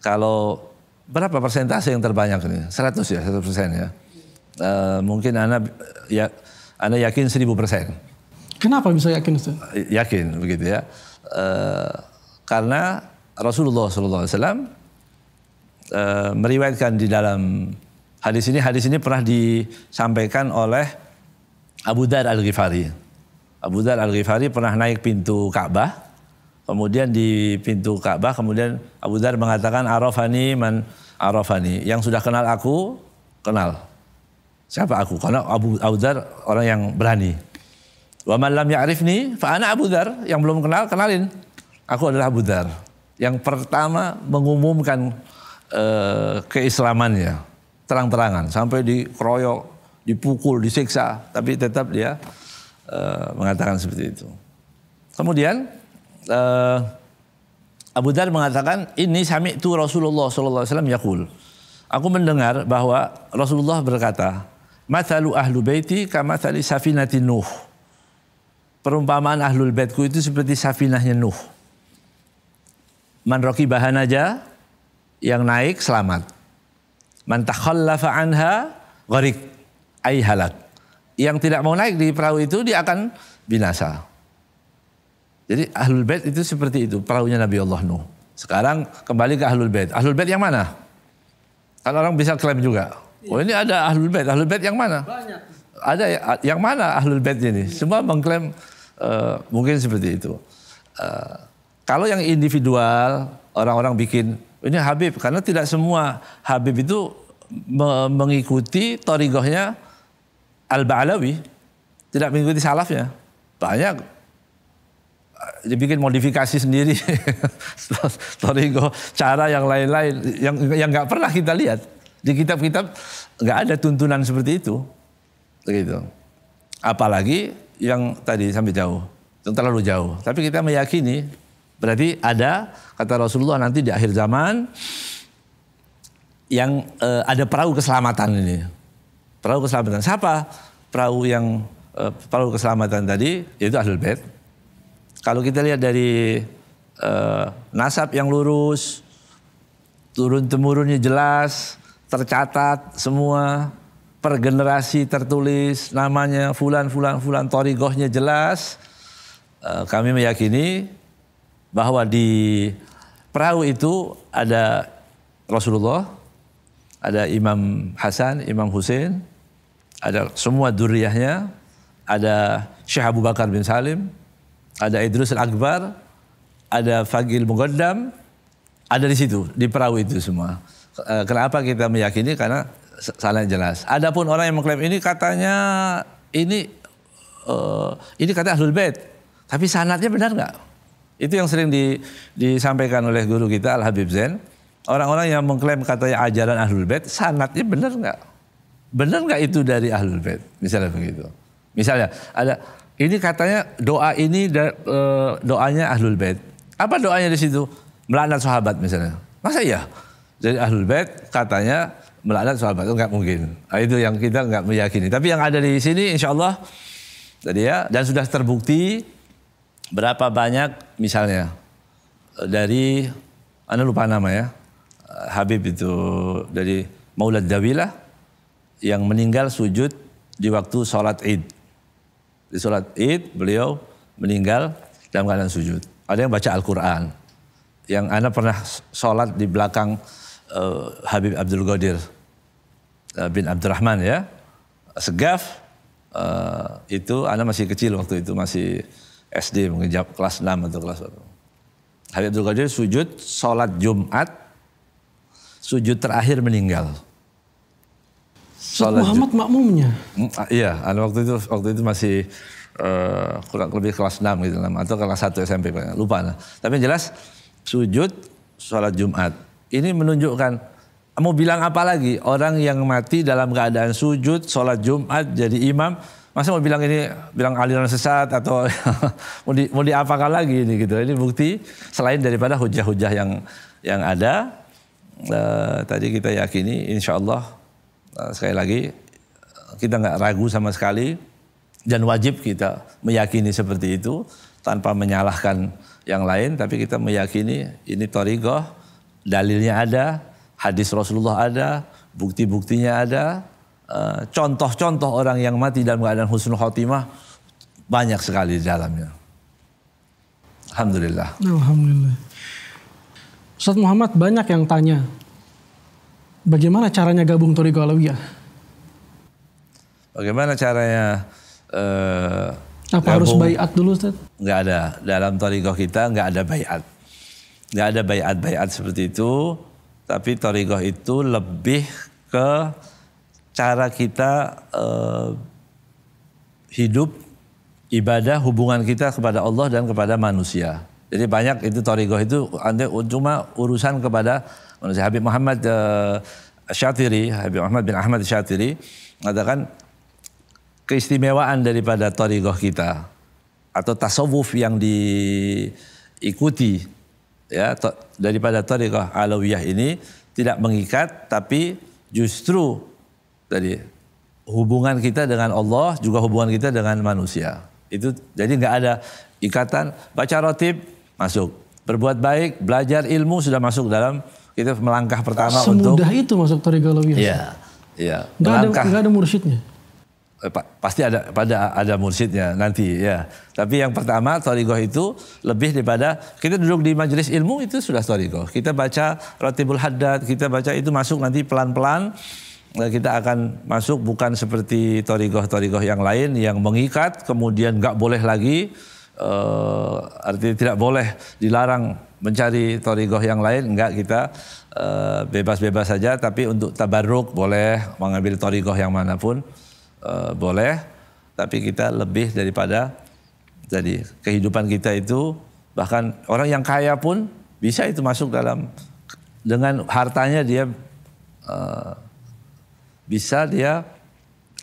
Kalau berapa persentase yang terbanyak ini? 100 ya, 100 persen ya. E, mungkin anda ya, anda yakin 1000 persen. Kenapa bisa yakin Ustaz? Yakin begitu ya. E, karena Rasulullah SAW uh, meriwayatkan di dalam hadis ini. Hadis ini pernah disampaikan oleh Abu Dar Al Ghifari. Abu Dar Al Ghifari pernah naik pintu Ka'bah. Kemudian di pintu Ka'bah, kemudian Abu Dar mengatakan Arafani man Arafani. Yang sudah kenal aku, kenal. Siapa aku? Karena Abu, Abu Dar orang yang berani. Wa man lam ya'rifni fa ana Abu Dar. Yang belum kenal, kenalin. Aku adalah Abu Dar. Yang pertama mengumumkan Eh, keislaman keislamannya terang-terangan sampai dikeroyok, dipukul, disiksa, tapi tetap dia eh, mengatakan seperti itu. Kemudian eh, Abu Dar mengatakan ini sami itu Rasulullah Shallallahu Alaihi Wasallam yakul. Aku mendengar bahwa Rasulullah berkata, "Mathalu ahlu baiti kama safinati Nuh." Perumpamaan ahlul baitku itu seperti safinahnya Nuh. Man roki bahan aja yang naik selamat. Man takhallafa anha gharik ay halak. Yang tidak mau naik di perahu itu dia akan binasa. Jadi ahlul bait itu seperti itu perahunya Nabi Allah Nuh. Sekarang kembali ke ahlul bait. Ahlul bait yang mana? Kalau orang bisa klaim juga. Oh ini ada ahlul bait. Ahlul bait yang mana? Banyak. Ada ya? yang mana ahlul bait ini? Iya. Semua mengklaim uh, mungkin seperti itu. Uh, kalau yang individual orang-orang bikin ini Habib, karena tidak semua Habib itu mengikuti torigohnya Al-Ba'alawi. Tidak mengikuti salafnya. Banyak dibikin modifikasi sendiri [laughs] torigo cara yang lain-lain yang yang nggak pernah kita lihat di kitab-kitab nggak ada tuntunan seperti itu begitu apalagi yang tadi sampai jauh, yang terlalu jauh. Tapi kita meyakini Berarti ada kata Rasulullah nanti di akhir zaman yang e, ada perahu keselamatan ini. Perahu keselamatan siapa? Perahu yang e, perahu keselamatan tadi yaitu Ahlul Bait. Kalau kita lihat dari e, nasab yang lurus, turun temurunnya jelas, tercatat semua per generasi tertulis namanya fulan fulan fulan torigohnya jelas kami meyakini bahwa di perahu itu ada Rasulullah, ada Imam Hasan, Imam Hussein, ada semua duriyahnya, ada Syekh Abu Bakar bin Salim, ada Idrus Al-Akbar, ada Fagil Mugaddam, ada di situ, di perahu itu semua. Eh, kenapa kita meyakini? Karena salah jelas. Adapun orang yang mengklaim ini katanya ini uh, ini kata Ahlul Bait. Tapi sanatnya benar nggak? Itu yang sering di, disampaikan oleh guru kita Al Habib Zain. Orang-orang yang mengklaim katanya ajaran Ahlul Bait, sanatnya benar nggak? Benar nggak itu dari Ahlul Bait? Misalnya begitu. Misalnya ada ini katanya doa ini e, doanya Ahlul Bait. Apa doanya di situ? Melaknat sahabat misalnya. Masa iya? Jadi Ahlul Bait katanya melaknat sahabat itu nggak mungkin. Nah, itu yang kita nggak meyakini. Tapi yang ada di sini insya Allah tadi ya dan sudah terbukti berapa banyak misalnya eh, dari anda lupa nama ya eh, Habib itu dari Maulad Dawilah yang meninggal sujud di waktu sholat id di sholat id beliau meninggal dalam keadaan sujud ada yang baca Al-Quran yang anda pernah sholat di belakang uh, Habib Abdul Ghadir uh, bin Abdurrahman ya segaf uh, itu anda masih kecil waktu itu masih SD mungkin kelas 6 atau kelas 1. Habib Abdul Qadir sujud sholat Jumat sujud terakhir meninggal. Sholat Muhammad makmumnya. Mm, ah, iya, waktu itu waktu itu masih uh, kurang lebih kelas 6 gitu atau kelas 1 SMP lupa lah. Tapi yang jelas sujud sholat Jumat. Ini menunjukkan mau bilang apa lagi orang yang mati dalam keadaan sujud sholat Jumat jadi imam masa mau bilang ini bilang aliran sesat atau [laughs] mau di, mau diapakan lagi ini gitu. Ini bukti selain daripada hujah-hujah yang yang ada uh, tadi kita yakini insya Allah uh, eh, sekali lagi kita nggak ragu sama sekali dan wajib kita meyakini seperti itu tanpa menyalahkan yang lain tapi kita meyakini ini torigoh dalilnya ada hadis Rasulullah ada bukti-buktinya ada Eh, contoh-contoh orang yang mati dalam keadaan husnul khotimah banyak sekali di dalamnya. Alhamdulillah. Alhamdulillah. Ustaz Muhammad banyak yang tanya, bagaimana caranya gabung Toriko Alawiyah? Bagaimana caranya uh, Apa harus bayat dulu Ustaz? Enggak ada. Dalam Toriko kita enggak ada bayat. Enggak ada bayat-bayat seperti itu. Tapi Toriko itu lebih ke cara kita uh, hidup, ibadah, hubungan kita kepada Allah dan kepada manusia. Jadi banyak itu torigoh itu anda cuma urusan kepada manusia. Habib Muhammad uh, eh, Syatiri, Habib Muhammad bin Ahmad Syatiri mengatakan keistimewaan daripada torigoh kita atau tasawuf yang diikuti ya to, daripada tariqah alawiyah ini tidak mengikat tapi justru tadi hubungan kita dengan Allah juga hubungan kita dengan manusia. Itu jadi nggak ada ikatan baca rotib masuk, berbuat baik, belajar ilmu sudah masuk dalam kita melangkah pertama Semudah untuk. Semudah itu masuk ya Iya. Iya. nggak ada, nggak ada mursyidnya. Eh, pasti ada pada ada mursyidnya nanti ya. Tapi yang pertama torigoh itu lebih daripada kita duduk di majelis ilmu itu sudah torigoh. Kita baca rotibul Haddad, kita baca itu masuk nanti pelan-pelan Eh, kita akan masuk bukan seperti torigoh-torigoh yang lain yang mengikat kemudian nggak boleh lagi uh, artinya tidak boleh dilarang mencari torigoh yang lain nggak kita eh, bebas-bebas uh, saja tapi untuk tabarruk boleh mengambil torigoh yang manapun uh, boleh tapi kita lebih daripada jadi kehidupan kita itu bahkan orang yang kaya pun bisa itu masuk dalam dengan hartanya dia uh, bisa dia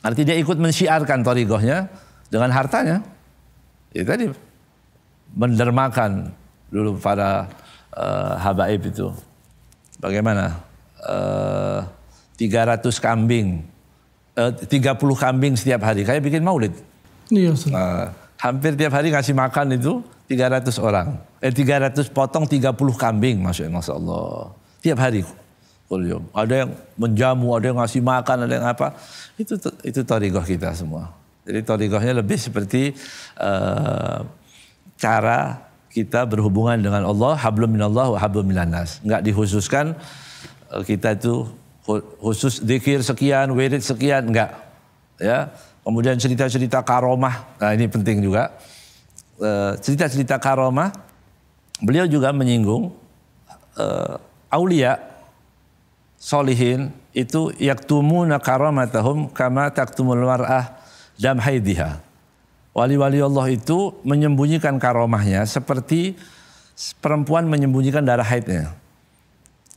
artinya ikut mensiarkan torikohnya dengan hartanya. Itu ya tadi mendermakan dulu para uh, habaib itu. Bagaimana? Uh, eh, 300 kambing, eh, uh, 30 kambing setiap hari. Kayak bikin maulid. Iya, Uh, hampir tiap hari ngasih makan itu 300 orang. Eh 300 potong 30 kambing maksudnya Masya Allah. Tiap hari kulyum Ada yang menjamu, ada yang ngasih makan, ada yang apa. Itu itu torikoh kita semua. Jadi torigohnya lebih seperti uh, cara kita berhubungan dengan Allah, hablum minallah wa hablum minanas. Enggak dikhususkan uh, kita itu khusus dikir sekian, wirid sekian, enggak. Ya. Kemudian cerita-cerita karomah, nah ini penting juga. Eh, cerita-cerita karomah, beliau juga menyinggung uh, aulia solihin itu yaktumuna karamatahum kama taktumul mar'ah dam haidiha. Wali-wali Allah itu menyembunyikan karomahnya seperti perempuan menyembunyikan darah haidnya.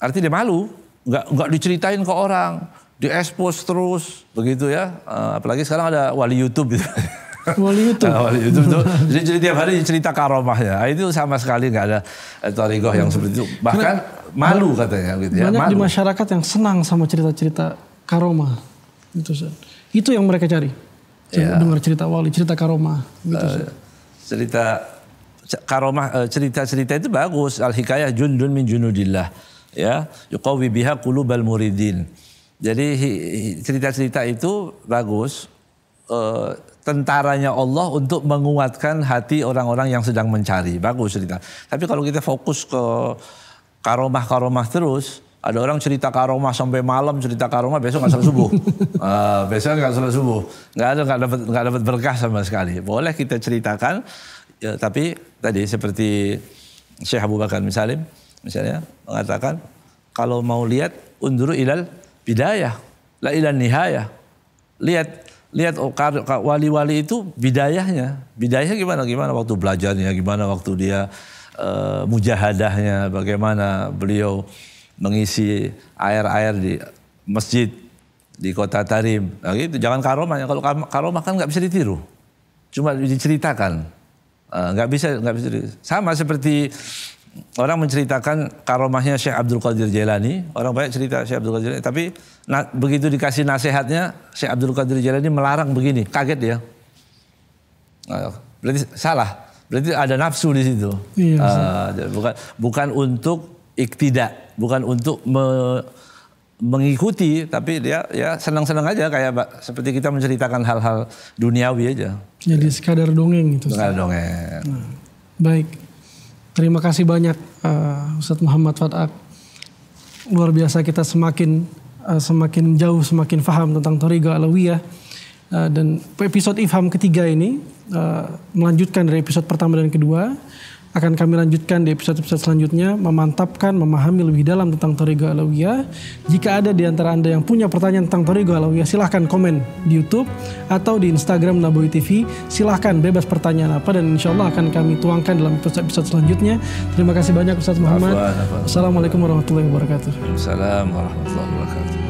Artinya dia malu, nggak nggak diceritain ke orang, diekspos terus begitu ya. Eh, apalagi sekarang ada wali YouTube gitu. Wali YouTube. [laughs] Ah, wali YouTube tuh. [laughs] Jadi, jadi tiap hari cerita karomahnya. Ah, itu sama sekali nggak ada eh, tarikhoh yang seperti itu. Bahkan malu katanya gitu ya. Banyak malu. di masyarakat yang senang sama cerita-cerita karoma gitu Itu yang mereka cari. Ya. dengar cerita wali, cerita karoma gitu Uh, cerita karomah eh, cerita-cerita itu bagus al-hikayah jundun min junudillah ya yuqawi biha qulubal muridin. Jadi cerita-cerita itu bagus uh, tentaranya Allah untuk menguatkan hati orang-orang yang sedang mencari. Bagus cerita. Tapi kalau kita fokus ke karomah-karomah terus, ada orang cerita karomah sampai malam cerita karomah besok nggak selesai subuh. uh, [laughs] besok nggak selesai subuh. Nggak ada nggak dapat nggak dapat berkah sama sekali. Boleh kita ceritakan, ya, tapi tadi seperti Syekh Abu Bakar Misalim misalnya mengatakan kalau mau lihat undur ilal bidayah la ilal nihayah. Lihat lihat oh, wali-wali itu bidayahnya. Bidayahnya gimana gimana waktu belajarnya gimana waktu dia uh, mujahadahnya, bagaimana beliau mengisi air-air di masjid di kota Tarim. Nah, gitu. Jangan karomahnya, kalau karomah kan nggak bisa ditiru, cuma diceritakan. Eh, nggak uh, bisa, nggak bisa. Ditiru. Sama seperti orang menceritakan karomahnya Syekh Abdul Qadir Jailani, orang banyak cerita Syekh Abdul Qadir Jailani, tapi na- begitu dikasih nasihatnya Syekh Abdul Qadir Jailani melarang begini, kaget dia. Uh, berarti salah. Berarti ada nafsu di situ. Iya, uh, bukan bukan untuk iktidak, bukan untuk me, mengikuti, tapi dia ya senang-senang aja kayak seperti kita menceritakan hal-hal duniawi aja. Jadi ya. sekadar dongeng itu Sekadar dongeng. Nah, baik. Terima kasih banyak uh, eh, Ustadz Muhammad Fadak. Luar biasa kita semakin uh, semakin jauh, semakin paham tentang Toriga Alawiyah Eh, dan episode Ifham ketiga ini uh, melanjutkan dari episode pertama dan kedua akan kami lanjutkan di episode-episode selanjutnya memantapkan, memahami lebih dalam tentang Torigo Alawiyah. Jika ada di antara Anda yang punya pertanyaan tentang Torigo Alawiyah, silahkan komen di Youtube atau di Instagram Nabawi TV. Silahkan bebas pertanyaan apa dan insya Allah akan kami tuangkan dalam episode-episode selanjutnya. Terima kasih banyak Ustaz Muhammad. Assalamualaikum warahmatullahi wabarakatuh. Assalamualaikum warahmatullahi wabarakatuh.